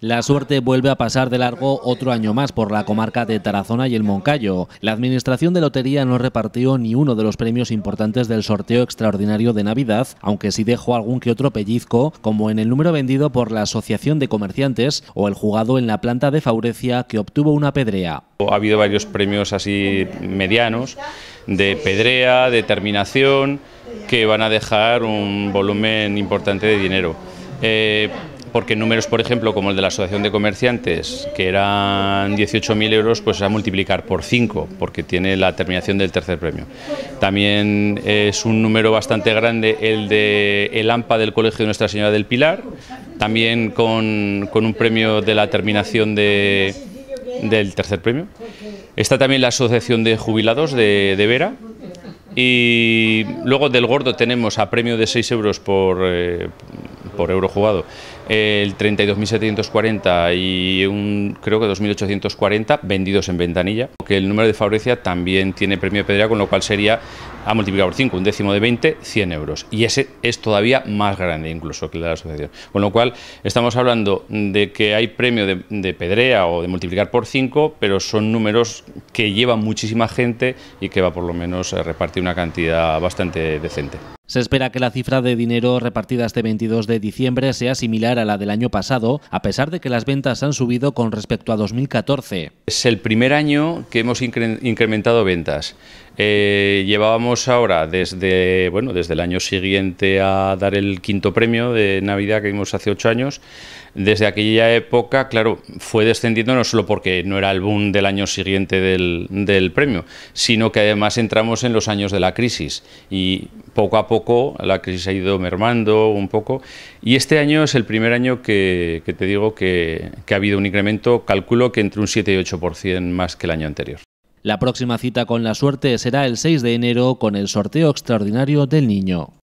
La suerte vuelve a pasar de largo otro año más por la comarca de Tarazona y el Moncayo. La Administración de Lotería no repartió ni uno de los premios importantes del sorteo extraordinario de Navidad, aunque sí dejó algún que otro pellizco, como en el número vendido por la Asociación de Comerciantes o el jugado en la planta de Faurecia que obtuvo una pedrea. Ha habido varios premios así medianos, de pedrea, de terminación, que van a dejar un volumen importante de dinero. Eh, porque números, por ejemplo, como el de la Asociación de Comerciantes, que eran 18.000 euros, pues a multiplicar por 5, porque tiene la terminación del tercer premio. También es un número bastante grande el de el AMPA del Colegio de Nuestra Señora del Pilar, también con, un premio de la terminación de, del tercer premio. Está también la Asociación de Jubilados de, Vera, y luego del gordo tenemos a premio de 6 euros por, eh, por euro jugado, el 32.740 y un, creo que 2.840 vendidos en ventanilla, porque el número de Fabrecia también tiene premio de pedrea, con lo cual sería a multiplicar por 5, un décimo de 20, 100 euros. Y ese es todavía más grande incluso que el de la asociación. Con lo cual estamos hablando de que hay premio de, pedrea o de multiplicar por 5, pero son números que lleva muchísima gente y que va por lo menos a repartir una cantidad bastante decente. Se espera que la cifra de dinero repartida este 22 de diciembre sea similar a la del año pasado, a pesar de que las ventas han subido con respecto a 2014. Es el primer año que hemos incrementado ventas. Eh, llevábamos ahora desde, bueno, desde el año siguiente a dar el quinto premio de Navidad que vimos hace ocho años. Desde aquella época, claro, fue descendiendo no solo porque no era el boom del año siguiente del, premio, sino que además entramos en los años de la crisis y poco a poco la crisis ha ido mermando un poco y este año es el primer año que, te digo que, que ha habido un incremento, calculo que entre un 7 y 8% más que el año anterior. La próxima cita con la suerte será el 6 de enero con el sorteo extraordinario del niño.